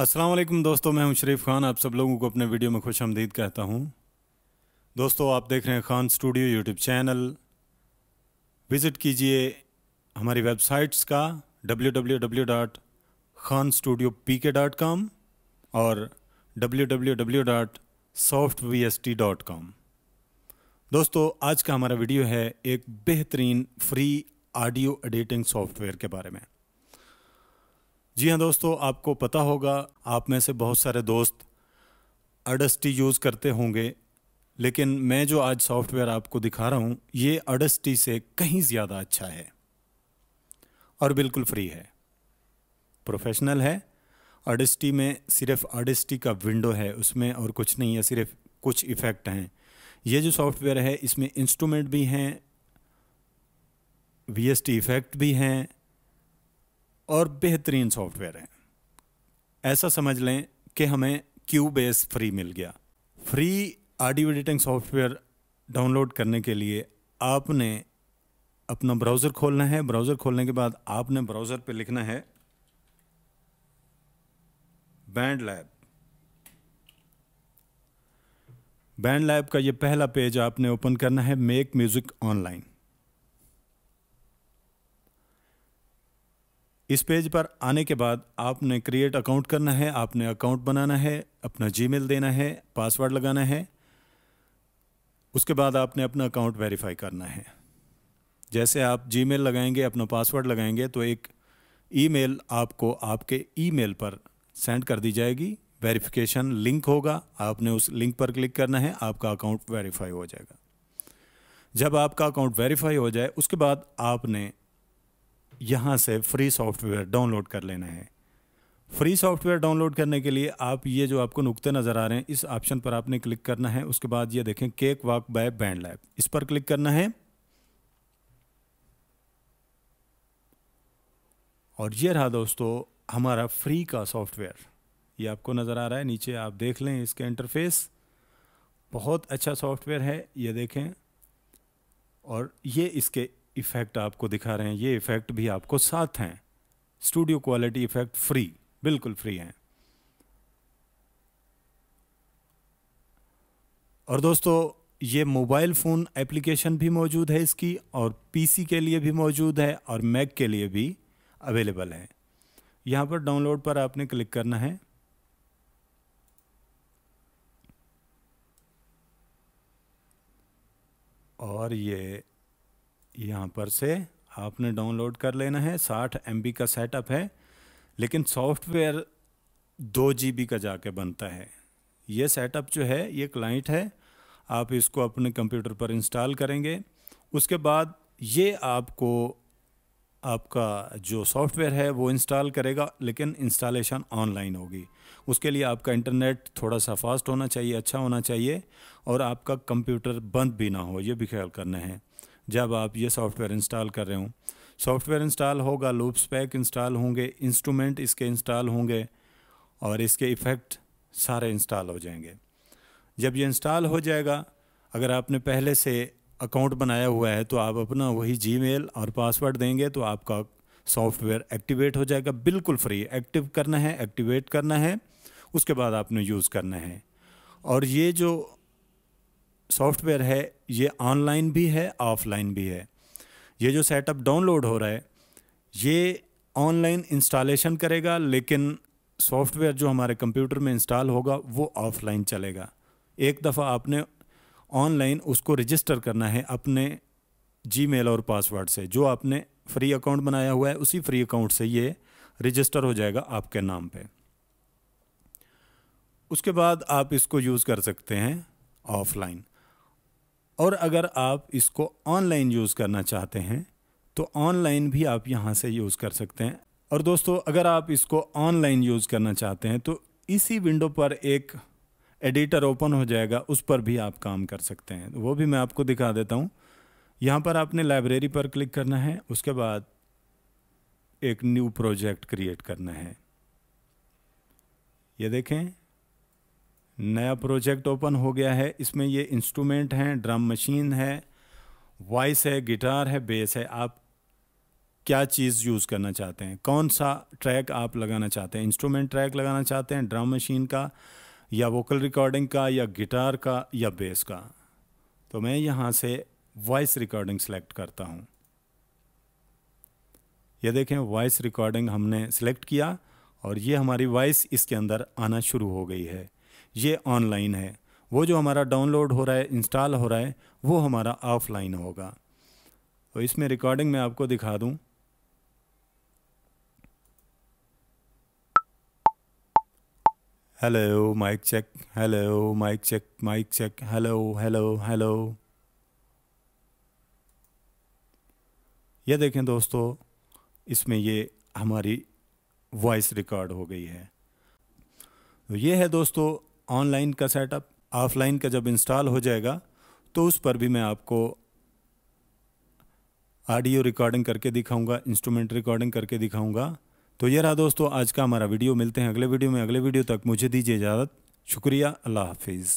असलम दोस्तों मैं हूं शरीफ खान आप सब लोगों को अपने वीडियो में खुश आमदीद कहता हूं दोस्तों आप देख रहे हैं Khan studio YouTube channel visit कीजिए हमारी वेबसाइट्स का www.khanstudiopk.com और www.softvst.com दोस्तों आज का हमारा वीडियो है एक बेहतरीन फ्री ऑडियो एडिटिंग सॉफ्टवेयर के बारे में जी हाँ दोस्तों आपको पता होगा आप में से बहुत सारे दोस्त अडस्टी यूज़ करते होंगे लेकिन मैं जो आज सॉफ्टवेयर आपको दिखा रहा हूँ ये अडस्टी से कहीं ज़्यादा अच्छा है और बिल्कुल फ्री है प्रोफेशनल है अडस्टी में सिर्फ अडस्टी का विंडो है उसमें और कुछ नहीं है सिर्फ कुछ इफ़ेक्ट हैं ये जो सॉफ्टवेयर है इसमें इंस्ट्रूमेंट भी हैं वी इफ़ेक्ट भी हैं और बेहतरीन सॉफ्टवेयर है ऐसा समझ लें कि हमें क्यूबेस फ्री मिल गया free audio editing software download करने के लिए आपने अपना ब्राउज़र खोलना है ब्राउज़र खोलने के बाद आपने ब्राउज़र पे लिखना है बैंड लैब बैंड लैब का ये पहला पेज आपने ओपन करना है मेक म्यूज़िक ऑनलाइन इस पेज पर आने के बाद आपने क्रिएट अकाउंट करना है आपने अकाउंट बनाना है अपना जीमेल देना है पासवर्ड लगाना है उसके बाद आपने अपना अकाउंट वेरीफाई करना है जैसे आप जीमेल लगाएंगे अपना पासवर्ड लगाएंगे तो एक ईमेल आपको आपके ईमेल पर सेंड कर दी जाएगी वेरिफिकेशन लिंक होगा आपने उस लिंक पर क्लिक करना है आपका अकाउंट वेरीफाई हो जाएगा जब आपका अकाउंट वेरीफाई हो जाए उसके बाद आपने यहाँ से फ्री सॉफ्टवेयर डाउनलोड कर लेना है फ्री सॉफ्टवेयर डाउनलोड करने के लिए आप ये जो आपको नुकते नज़र आ रहे हैं इस ऑप्शन पर आपने क्लिक करना है उसके बाद ये देखें Cakewalk by BandLab इस पर क्लिक करना है और ये रहा दोस्तों हमारा फ्री का सॉफ्टवेयर ये आपको नज़र आ रहा है नीचे आप देख लें इसके इंटरफेस बहुत अच्छा सॉफ्टवेयर है ये देखें और ये इसके इफ़ेक्ट आपको दिखा रहे हैं ये इफ़ेक्ट भी आपको साथ हैं स्टूडियो क्वालिटी इफ़ेक्ट फ्री बिल्कुल फ्री हैं और दोस्तों ये मोबाइल फ़ोन एप्लीकेशन भी मौजूद है इसकी और पीसी के लिए भी मौजूद है और मैक के लिए भी अवेलेबल है यहां पर डाउनलोड पर आपने क्लिक करना है और ये यहाँ पर से आपने डाउनलोड कर लेना है साठ एम का सेटअप है लेकिन सॉफ्टवेयर दो जी का जाके बनता है ये सेटअप जो है ये क्लाइंट है आप इसको अपने कंप्यूटर पर इंस्टॉल करेंगे उसके बाद ये आपको आपका जो सॉफ्टवेयर है वो इंस्टॉल करेगा लेकिन इंस्टॉलेशन ऑनलाइन होगी उसके लिए आपका इंटरनेट थोड़ा सा फास्ट होना चाहिए अच्छा होना चाहिए और आपका कंप्यूटर बंद भी ना हो ये भी ख्याल करना है जब आप ये सॉफ्टवेयर इंस्टॉल कर रहे हो सॉफ्टवेयर इंस्टॉल होगा लूप्स पैक इंस्टॉल होंगे इंस्ट्रूमेंट इसके इंस्टॉल होंगे और इसके इफ़ेक्ट सारे इंस्टॉल हो जाएंगे जब ये इंस्टॉल हो जाएगा अगर आपने पहले से अकाउंट बनाया हुआ है तो आप अपना वही जी और पासवर्ड देंगे तो आपका सॉफ्टवेयर एक्टिवेट हो जाएगा बिल्कुल फ्री एक्टिव करना है एक्टिवेट करना है उसके बाद आपने यूज़ करना है और ये जो सॉफ्टवेयर है ये ऑनलाइन भी है ऑफलाइन भी है ये जो सेटअप डाउनलोड हो रहा है ये ऑनलाइन इंस्टॉलेशन करेगा लेकिन सॉफ्टवेयर जो हमारे कंप्यूटर में इंस्टॉल होगा वो ऑफलाइन चलेगा एक दफ़ा आपने ऑनलाइन उसको रजिस्टर करना है अपने जीमेल और पासवर्ड से जो आपने फ्री अकाउंट बनाया हुआ है उसी फ्री अकाउंट से ये रजिस्टर हो जाएगा आपके नाम पे उसके बाद आप इसको यूज़ कर सकते हैं ऑफलाइन और अगर आप इसको ऑनलाइन यूज़ करना चाहते हैं तो ऑनलाइन भी आप यहाँ से यूज़ कर सकते हैं और दोस्तों अगर आप इसको ऑनलाइन यूज़ करना चाहते हैं तो इसी विंडो पर एक एडिटर ओपन हो जाएगा उस पर भी आप काम कर सकते हैं वो भी मैं आपको दिखा देता हूँ यहाँ पर आपने लाइब्रेरी पर क्लिक करना है उसके बाद एक न्यू प्रोजेक्ट क्रिएट करना है ये देखें नया प्रोजेक्ट ओपन हो गया है इसमें ये इंस्ट्रूमेंट हैं ड्रम मशीन है वॉइस है गिटार है बेस है आप क्या चीज़ यूज़ करना चाहते हैं कौन सा ट्रैक आप लगाना चाहते हैं इंस्ट्रूमेंट ट्रैक लगाना चाहते हैं ड्रम मशीन का या वोकल रिकॉर्डिंग का या गिटार का या बेस का तो मैं यहाँ से वॉइस रिकॉर्डिंग सेलेक्ट करता हूँ ये देखें वॉइस रिकॉर्डिंग हमने सेलेक्ट किया और ये हमारी वॉइस इसके अंदर आना शुरू हो गई है ये ऑनलाइन है वो जो हमारा डाउनलोड हो रहा है इंस्टॉल हो रहा है वो हमारा ऑफलाइन होगा और तो इसमें रिकॉर्डिंग में आपको दिखा दूं hello mic check hello mic check mic check hello hello hello ये देखें दोस्तों इसमें ये हमारी वॉइस रिकॉर्ड हो गई है तो ये है दोस्तों ऑनलाइन का सेटअप ऑफलाइन का जब इंस्टॉल हो जाएगा तो उस पर भी मैं आपको ऑडियो रिकॉर्डिंग करके दिखाऊंगा इंस्ट्रूमेंट रिकॉर्डिंग करके दिखाऊंगा तो ये रहा दोस्तों आज का हमारा वीडियो मिलते हैं अगले वीडियो में अगले वीडियो तक मुझे दीजिए इजाज़त शुक्रिया अल्लाह हाफिज़